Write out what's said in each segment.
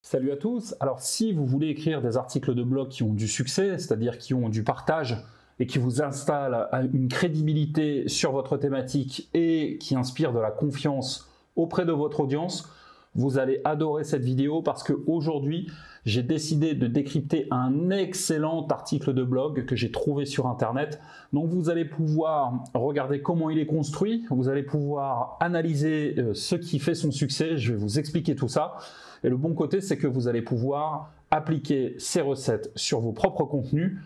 Salut à tous. Alors si vous voulez écrire des articles de blog qui ont du succès, c'est-à-dire qui ont du partage et qui vous installent une crédibilité sur votre thématique et qui inspirent de la confiance auprès de votre audience, vous allez adorer cette vidéo parce qu'aujourd'hui, j'ai décidé de décrypter un excellent article de blog que j'ai trouvé sur Internet. Donc vous allez pouvoir regarder comment il est construit, vous allez pouvoir analyser euh, ce qui fait son succès, je vais vous expliquer tout ça. Et le bon côté, c'est que vous allez pouvoir appliquer ces recettes sur vos propres contenus.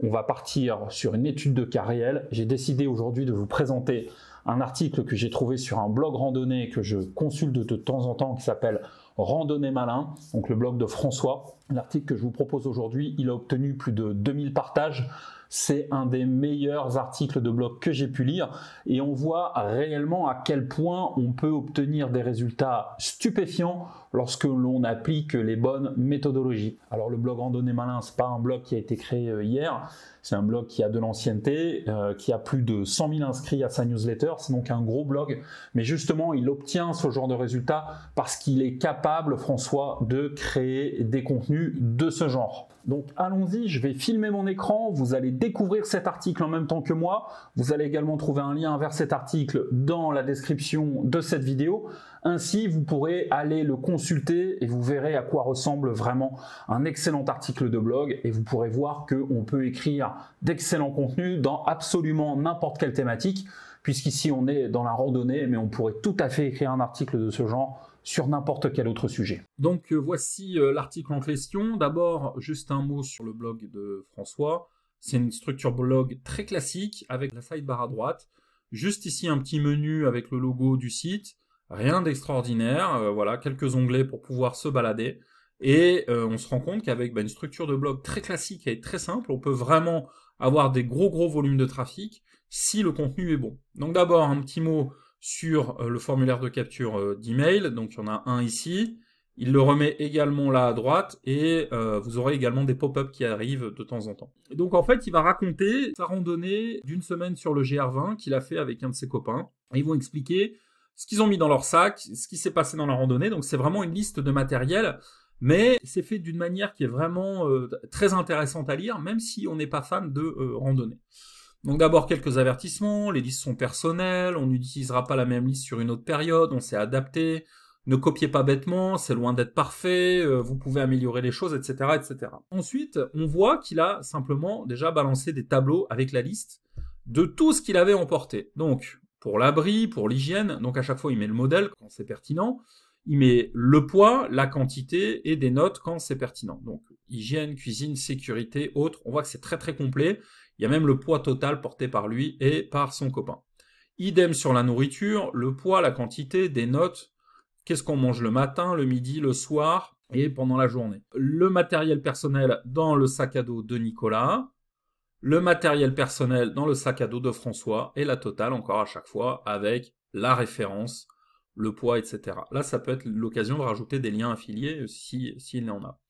On va partir sur une étude de cas réel. J'ai décidé aujourd'hui de vous présenter un article que j'ai trouvé sur un blog randonnée que je consulte de temps en temps qui s'appelle Randonnée Malin, donc le blog de François. L'article que je vous propose aujourd'hui, il a obtenu plus de 2000 partages. C'est un des meilleurs articles de blog que j'ai pu lire et on voit réellement à quel point on peut obtenir des résultats stupéfiants lorsque l'on applique les bonnes méthodologies. Alors le blog Randonnée Malin, c'est pas un blog qui a été créé euh, hier, c'est un blog qui a de l'ancienneté, euh, qui a plus de 100 000 inscrits à sa newsletter, c'est donc un gros blog, mais justement il obtient ce genre de résultats parce qu'il est capable, François, de créer des contenus de ce genre. Donc allons-y, je vais filmer mon écran, vous allez découvrir cet article en même temps que moi. Vous allez également trouver un lien vers cet article dans la description de cette vidéo. Ainsi, vous pourrez aller le consulter et vous verrez à quoi ressemble vraiment un excellent article de blog et vous pourrez voir qu'on peut écrire d'excellents contenus dans absolument n'importe quelle thématique puisqu'ici on est dans la randonnée mais on pourrait tout à fait écrire un article de ce genre sur n'importe quel autre sujet. Donc euh, voici euh, l'article en question. D'abord, juste un mot sur le blog de François. C'est une structure blog très classique avec la sidebar à droite. Juste ici un petit menu avec le logo du site. Rien d'extraordinaire. Euh, voilà, quelques onglets pour pouvoir se balader. Et on se rend compte qu'avec bah, une structure de blog très classique et très simple, on peut vraiment avoir des gros gros volumes de trafic si le contenu est bon. Donc d'abord un petit mot sur euh, le formulaire de capture euh, d'email. Donc il y en a un ici. Il le remet également là à droite et euh, vous aurez également des pop ups qui arrivent de temps en temps. donc en fait, il va raconter sa randonnée d'une semaine sur le GR20 qu'il a fait avec un de ses copains. ils vont expliquer ce qu'ils ont mis dans leur sac, ce qui s'est passé dans la randonnée. Donc c'est vraiment une liste de matériel, mais c'est fait d'une manière qui est vraiment très intéressante à lire, même si on n'est pas fan de randonnée. Donc d'abord quelques avertissements, les listes sont personnelles, on n'utilisera pas la même liste sur une autre période, on s'est adapté, ne copiez pas bêtement, c'est loin d'être parfait, euh, vous pouvez améliorer les choses, etc., etc. Ensuite, on voit qu'il a simplement déjà balancé des tableaux avec la liste de tout ce qu'il avait emporté. Donc pour l'abri, pour l'hygiène, donc à chaque fois il met le modèle quand c'est pertinent, il met le poids, la quantité et des notes quand c'est pertinent. Donc hygiène, cuisine, sécurité, autres, on voit que c'est très très complet il y a même le poids total porté par lui et par son copain. Idem sur la nourriture, le poids, la quantité, des notes, qu'est-ce qu'on mange le matin, le midi, le soir et pendant la journée. Le matériel personnel dans le sac à dos de Nicolas, le matériel personnel dans le sac à dos de François et la totale encore à chaque fois avec la référence, le poids, etc. Là, ça peut être l'occasion de rajouter des liens affiliés s'il si, en a.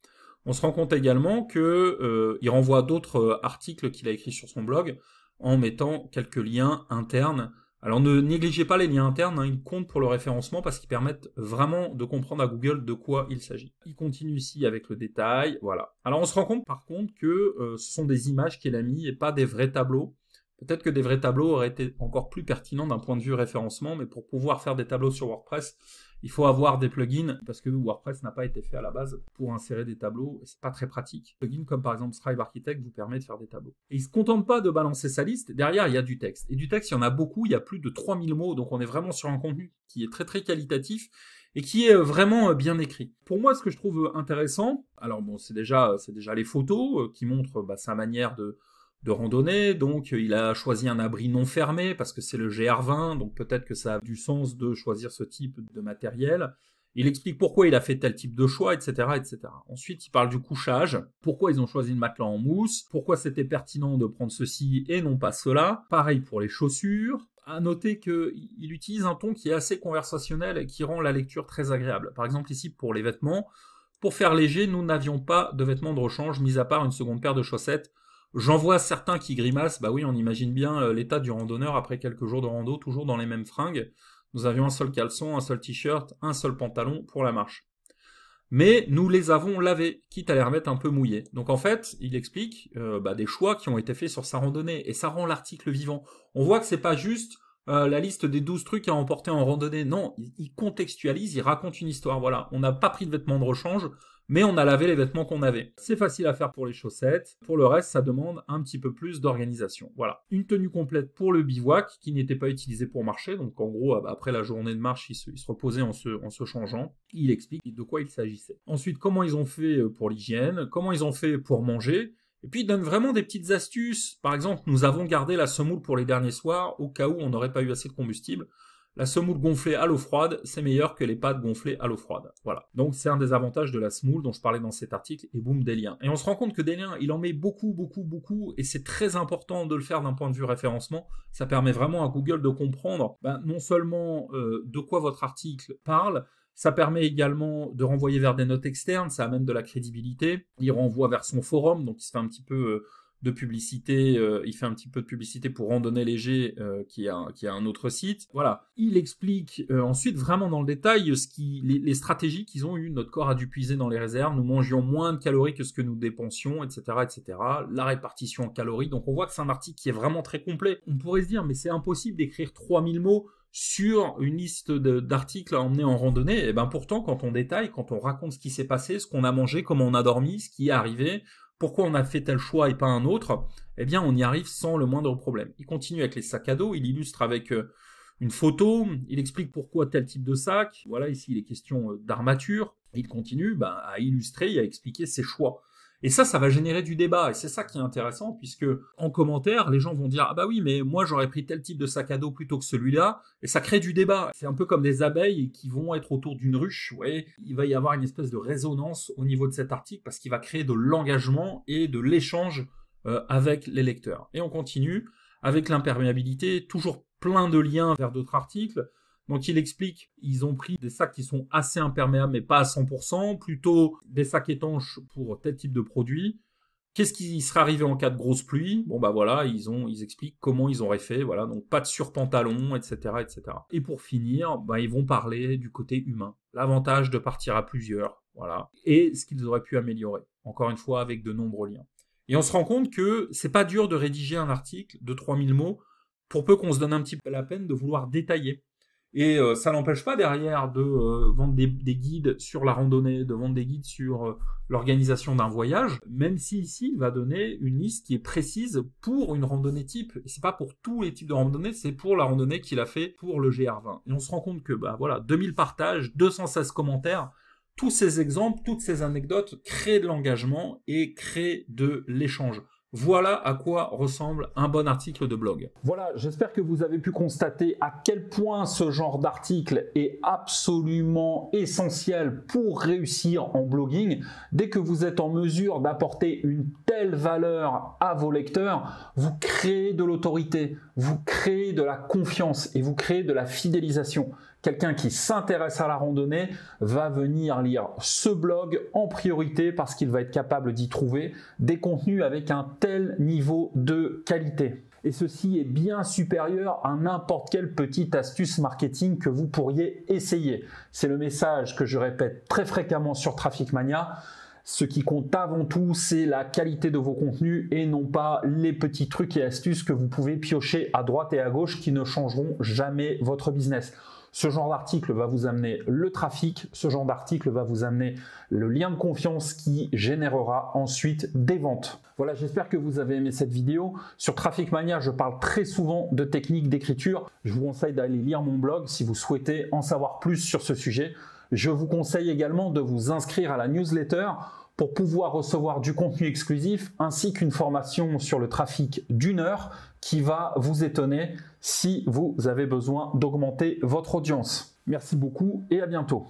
On se rend compte également qu'il euh, renvoie d'autres euh, articles qu'il a écrits sur son blog en mettant quelques liens internes. Alors ne négligez pas les liens internes, hein, ils comptent pour le référencement parce qu'ils permettent vraiment de comprendre à Google de quoi il s'agit. Il continue ici avec le détail, voilà. Alors on se rend compte par contre que euh, ce sont des images qu'il a mis et pas des vrais tableaux. Peut-être que des vrais tableaux auraient été encore plus pertinents d'un point de vue référencement, mais pour pouvoir faire des tableaux sur WordPress, il faut avoir des plugins parce que WordPress n'a pas été fait à la base pour insérer des tableaux c'est pas très pratique. Plugins comme par exemple Scribe Architect vous permet de faire des tableaux. Et il se contente pas de balancer sa liste, derrière il y a du texte. Et du texte, il y en a beaucoup, il y a plus de 3000 mots, donc on est vraiment sur un contenu qui est très très qualitatif et qui est vraiment euh, bien écrit. Pour moi, ce que je trouve euh, intéressant, alors bon, c'est déjà, c'est déjà les photos euh, qui montrent bah, sa manière de, de randonnée, donc euh, il a choisi un abri non fermé parce que c'est le GR20, donc peut-être que ça a du sens de choisir ce type de matériel. Il explique pourquoi il a fait tel type de choix, etc., etc. Ensuite, il parle du couchage, pourquoi ils ont choisi le matelas en mousse, pourquoi c'était pertinent de prendre ceci et non pas cela. Pareil pour les chaussures. À noter qu'il utilise un ton qui est assez conversationnel et qui rend la lecture très agréable. Par exemple, ici pour les vêtements, pour faire léger, nous n'avions pas de vêtements de rechange, mis à part une seconde paire de chaussettes J'en vois certains qui grimacent. Bah oui, on imagine bien euh, l'état du randonneur après quelques jours de rando, toujours dans les mêmes fringues. Nous avions un seul caleçon, un seul t-shirt, un seul pantalon pour la marche. Mais nous les avons lavés, quitte à les remettre un peu mouillés. Donc en fait, il explique euh, bah, des choix qui ont été faits sur sa randonnée, et ça rend l'article vivant. On voit que c'est pas juste euh, la liste des 12 trucs à emporter en randonnée. Non, il, contextualise, il raconte une histoire. Voilà, on n'a pas pris de vêtements de rechange, mais on a lavé les vêtements qu'on avait. C'est facile à faire pour les chaussettes. Pour le reste, ça demande un petit peu plus d'organisation. Voilà. Une tenue complète pour le bivouac qui n'était pas utilisé pour marcher. Donc en gros, après la journée de marche, il se, reposait en se, en se, changeant. Il explique de quoi il s'agissait. Ensuite, comment ils ont fait euh, pour l'hygiène, comment ils ont fait pour manger. Et puis il donne vraiment des petites astuces. Par exemple, nous avons gardé la semoule pour les derniers soirs au cas où on n'aurait pas eu assez de combustible. La semoule gonflée à l'eau froide, c'est meilleur que les pâtes gonflées à l'eau froide. Voilà. Donc c'est un des avantages de la semoule dont je parlais dans cet article et boum des liens. Et on se rend compte que des liens, il en met beaucoup, beaucoup, beaucoup et c'est très important de le faire d'un point de vue référencement. Ça permet vraiment à Google de comprendre ben, non seulement euh, de quoi votre article parle, ça permet également de renvoyer vers des notes externes, ça amène de la crédibilité. Il renvoie vers son forum, donc il se fait un petit peu euh, de publicité, euh, il fait un petit peu de publicité pour Randonnée Léger, euh, qui, a, qui a un autre site. Voilà. Il explique euh, ensuite vraiment dans le détail ce qui, les, stratégies qu'ils ont eues. Notre corps a dû puiser dans les réserves, nous mangions moins de calories que ce que nous dépensions, etc., etc. La répartition en calories. Donc on voit que c'est un article qui est vraiment très complet. On pourrait se dire, mais c'est impossible d'écrire 3000 mots sur une liste d'articles à emmener en randonnée, et eh ben pourtant quand on détaille, quand on raconte ce qui s'est passé, ce qu'on a mangé, comment on a dormi, ce qui est arrivé, pourquoi on a fait tel choix et pas un autre, eh bien on y arrive sans le moindre problème. Il continue avec les sacs à dos, il illustre avec euh, une photo, il explique pourquoi tel type de sac, voilà ici il est question euh, d'armature, il continue ben, à illustrer et à expliquer ses choix. Et ça, ça va générer du débat. Et c'est ça qui est intéressant, puisque en commentaire, les gens vont dire Ah bah oui, mais moi j'aurais pris tel type de sac à dos plutôt que celui-là. Et ça crée du débat. C'est un peu comme des abeilles qui vont être autour d'une ruche. Vous il va y avoir une espèce de résonance au niveau de cet article parce qu'il va créer de l'engagement et de l'échange euh, avec les lecteurs. Et on continue avec l'imperméabilité, toujours plein de liens vers d'autres articles. Donc il explique, ils ont pris des sacs qui sont assez imperméables mais pas à 100%, plutôt des sacs étanches pour tel type de produit. Qu'est-ce qui serait arrivé en cas de grosse pluie Bon bah voilà, ils ont, ils expliquent comment ils auraient fait, voilà, donc pas de surpantalon, etc., etc. Et pour finir, bah, ils vont parler du côté humain, l'avantage de partir à plusieurs, voilà, et ce qu'ils auraient pu améliorer. Encore une fois, avec de nombreux liens. Et on se rend compte que c'est pas dur de rédiger un article de 3000 mots pour peu qu'on se donne un petit peu la peine de vouloir détailler. Et euh, ça n'empêche pas derrière de euh, vendre des, guides sur la randonnée, de vendre des guides sur euh, l'organisation d'un voyage, même si ici il va donner une liste qui est précise pour une randonnée type. Ce c'est pas pour tous les types de randonnée, c'est pour la randonnée qu'il a fait pour le GR20. Et on se rend compte que bah voilà, 2000 partages, 216 commentaires, tous ces exemples, toutes ces anecdotes créent de l'engagement et créent de l'échange. Voilà à quoi ressemble un bon article de blog. Voilà, j'espère que vous avez pu constater à quel point ce genre d'article est absolument essentiel pour réussir en blogging. Dès que vous êtes en mesure d'apporter une telle valeur à vos lecteurs, vous créez de l'autorité, vous créez de la confiance et vous créez de la fidélisation quelqu'un qui s'intéresse à la randonnée va venir lire ce blog en priorité parce qu'il va être capable d'y trouver des contenus avec un tel niveau de qualité. Et ceci est bien supérieur à n'importe quelle petite astuce marketing que vous pourriez essayer. C'est le message que je répète très fréquemment sur Traffic Mania. Ce qui compte avant tout, c'est la qualité de vos contenus et non pas les petits trucs et astuces que vous pouvez piocher à droite et à gauche qui ne changeront jamais votre business. Ce genre d'article va vous amener le trafic, ce genre d'article va vous amener le lien de confiance qui générera ensuite des ventes. Voilà, j'espère que vous avez aimé cette vidéo. Sur Traffic Mania, je parle très souvent de techniques d'écriture. Je vous conseille d'aller lire mon blog si vous souhaitez en savoir plus sur ce sujet. Je vous conseille également de vous inscrire à la newsletter pour pouvoir recevoir du contenu exclusif ainsi qu'une formation sur le trafic d'une heure qui va vous étonner si vous avez besoin d'augmenter votre audience. Merci beaucoup et à bientôt.